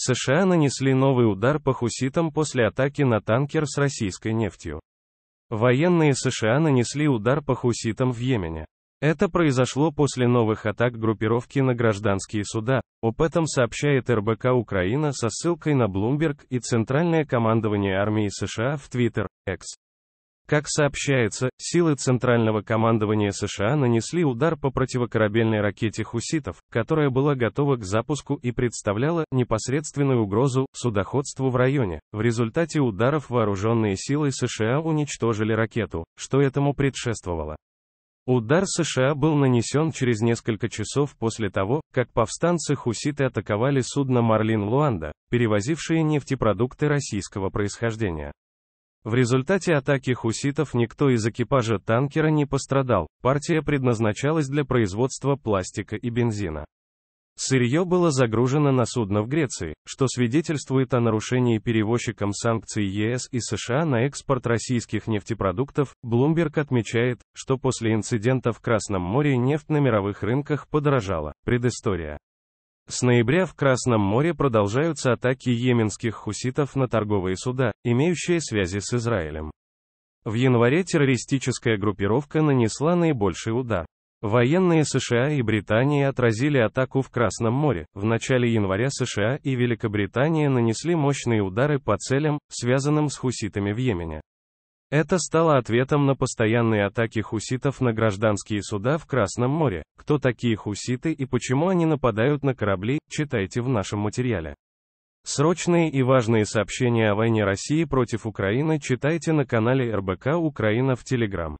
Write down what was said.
США нанесли новый удар по хуситам после атаки на танкер с российской нефтью. Военные США нанесли удар по хуситам в Йемене. Это произошло после новых атак группировки на гражданские суда. Об этом сообщает РБК Украина со ссылкой на Bloomberg и Центральное командование армии США в Twitter, X. Как сообщается, силы Центрального командования США нанесли удар по противокорабельной ракете «Хуситов», которая была готова к запуску и представляла непосредственную угрозу судоходству в районе. В результате ударов вооруженные силы США уничтожили ракету, что этому предшествовало. Удар США был нанесен через несколько часов после того, как повстанцы-хуситы атаковали судно «Марлин Луанда», перевозившее нефтепродукты российского происхождения. В результате атаки хуситов никто из экипажа танкера не пострадал, партия предназначалась для производства пластика и бензина. Сырье было загружено на судно в Греции, что свидетельствует о нарушении перевозчиком санкций ЕС и США на экспорт российских нефтепродуктов. Bloomberg отмечает, что после инцидента в Красном море нефть на мировых рынках подорожала. Предыстория. С ноября в Красном море продолжаются атаки йеменских хуситов на торговые суда, имеющие связи с Израилем. В январе террористическая группировка нанесла наибольший удар. Военные США и Британии отразили атаку в Красном море. В начале января США и Великобритания нанесли мощные удары по целям, связанным с хуситами в Йемене. Это стало ответом на постоянные атаки хуситов на гражданские суда в Красном море. Кто такие хуситы и почему они нападают на корабли, читайте в нашем материале. Срочные и важные сообщения о войне России против Украины читайте на канале РБК Украина в Телеграм.